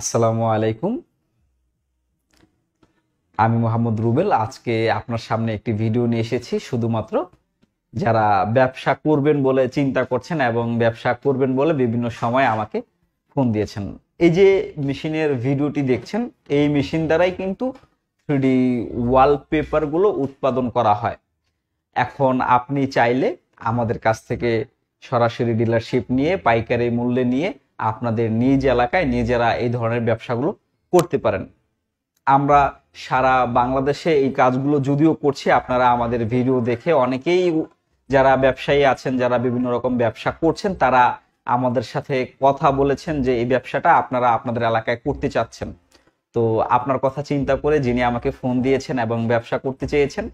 আসসালামু আলাইকুম আমি মোহাম্মদ রুবেল আজকে আপনার সামনে একটি ভিডিও নিয়ে এসেছি শুধুমাত্র যারা ব্যবসা করবেন বলে চিন্তা করছেন এবং ব্যবসা করবেন বলে বিভিন্ন সময় আমাকে ফোন দিয়েছেন এই যে মেশিনের ভিডিওটি দেখছেন এই মেশিন দ্বারাই কিন্তু থ্রিডি ওয়ালপেপারগুলো উৎপাদন করা হয় এখন আপনি চাইলে আমাদের কাছ থেকে সরাসরি ডিলারশিপ নিয়ে পাইকারি মূল্যে নিয়ে আপনাদের নিজ এলাকায় নিজেরা এই ধরনের ব্যবসাগুলো করতে পারেন আমরা সারা বাংলাদেশে এই কাজগুলো যদিও করছি আপনারা আমাদের ভিডিও দেখে অনেকেই যারা ব্যবসায়ী আছেন যারা বিভিন্ন রকম ব্যবসা করছেন তারা আমাদের সাথে কথা বলেছেন যে এই ব্যবসাটা আপনারা আপনাদের এলাকায় করতে চাচ্ছেন তো আপনার কথা চিন্তা করে যিনি আমাকে ফোন দিয়েছেন এবং ব্যবসা করতে চেয়েছেন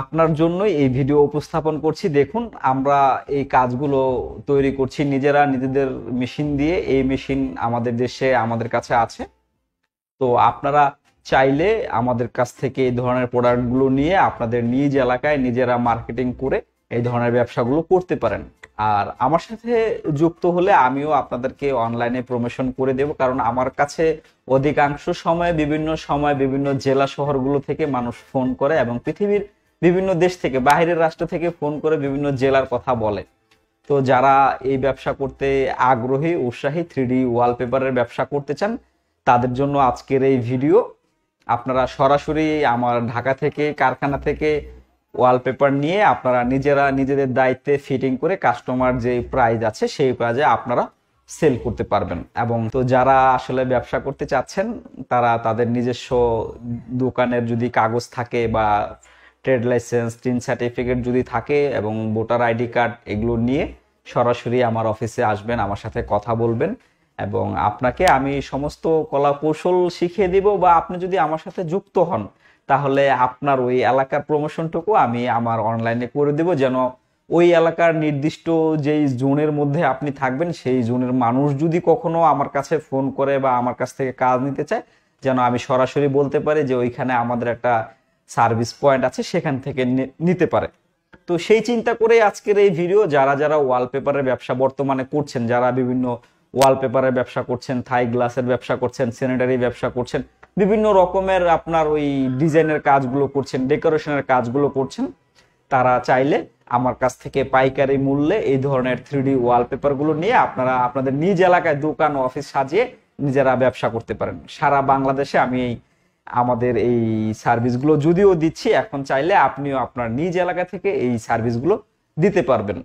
আপনার জন্যই এই ভিডিও উপস্থাপন করছি দেখুন আমরা এই কাজগুলো তৈরি করছি নিজেরা নিজেদের মেশিন দিয়ে এই মেশিন আমাদের দেশে আমাদের কাছে আছে তো আপনারা চাইলে আমাদের কাছ থেকে এই ধরনের প্রোডাক্টগুলো নিয়ে আপনাদের নিজ এলাকায় নিজেরা মার্কেটিং করে এই ধরনের ব্যবসাগুলো করতে পারেন আর আমার সাথে যুক্ত হলে আমিও আপনাদেরকে অনলাইনে প্রমোশন করে দেব কারণ আমার কাছে অধিকাংশ সময়ে বিভিন্ন সময় বিভিন্ন জেলা শহরগুলো থেকে মানুষ ফোন করে এবং পৃথিবীর বিভিন্ন দেশ থেকে বাহিরের রাষ্ট্র থেকে ফোন করে বিভিন্ন জেলার কথা বলে তো যারা এই ব্যবসা করতে আগ্রহী উৎসাহী থ্রি ওয়ালপেপারের ব্যবসা করতে চান তাদের জন্য আজকের এই ভিডিও আপনারা সরাসরি আমার ঢাকা থেকে কারখানা থেকে ওয়ালপেপার নিয়ে আপনারা নিজেরা নিজেদের দায়িত্বে ফিটিং করে কাস্টমার যে প্রাইজ আছে সেই প্রাইজে আপনারা সেল করতে পারবেন এবং তো যারা আসলে ব্যবসা করতে চাচ্ছেন তারা তাদের নিজস্ব দোকানের যদি কাগজ থাকে বা ট্রেড লাইসেন্স টিন সার্টিফিকেট যদি থাকে এবং ভোটার আইডি কার্ড এগুলো নিয়ে সরাসরি আমার অফিসে আসবেন আমার সাথে কথা বলবেন এবং আপনাকে আমি সমস্ত কলা কৌশল শিখিয়ে দিব বা আপনি যদি আমার সাথে যুক্ত হন তাহলে আপনার ওই এলাকার প্রমোশনটুকু আমি আমার অনলাইনে করে দেব যেন ওই এলাকার নির্দিষ্ট যেই জোনের মধ্যে আপনি থাকবেন সেই জোনের মানুষ যদি কখনো আমার কাছে ফোন করে বা আমার কাছ থেকে কাজ নিতে চায় যেন আমি সরাসরি বলতে পারি যে ওইখানে আমাদের একটা সার্ভিস পয়েন্ট আছে সেখান থেকে নিতে পারে তো সেই চিন্তা করে আজকের এই ভিডিও যারা যারা ওয়ালপেপারের ব্যবসা বর্তমানে করছেন যারা বিভিন্ন ওয়ালপেপারের ব্যবসা করছেন থাই গ্লাসের ব্যবসা করছেন স্যানিটারি ব্যবসা করছেন বিভিন্ন রকমের আপনার ওই ডিজাইনের কাজগুলো করছেন ডেকোরেশনের কাজগুলো করছেন তারা চাইলে আমার কাছ থেকে পাইকারি মূল্যে এই ধরনের থ্রিডি ওয়ালপেপারগুলো নিয়ে আপনারা আপনাদের নিজ এলাকায় দোকান অফিস সাজিয়ে নিজেরা ব্যবসা করতে পারেন সারা বাংলাদেশে আমি এই আমাদের এই সার্ভিসগুলো যদিও দিচ্ছি এখন চাইলে আপনিও আপনার নিজ এলাকা থেকে এই সার্ভিসগুলো দিতে পারবেন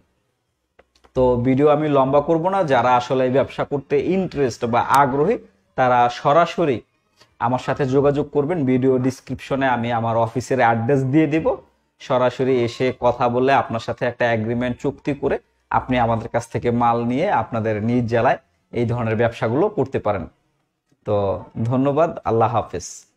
তো ভিডিও আমি লম্বা করব না যারা আসলে ব্যবসা করতে ইন্টারেস্ট বা আগ্রহী তারা সরাসরি আমার সাথে যোগাযোগ করবেন ভিডিও ডিসক্রিপশনে আমি আমার অফিসের অ্যাড্রেস দিয়ে দেব সরাসরি এসে কথা বলে আপনার সাথে একটা অ্যাগ্রিমেন্ট চুক্তি করে আপনি আমাদের কাছ থেকে মাল নিয়ে আপনাদের নিজ জেলায় এই ধরনের ব্যবসাগুলো করতে পারেন তো ধন্যবাদ আল্লাহ হাফেজ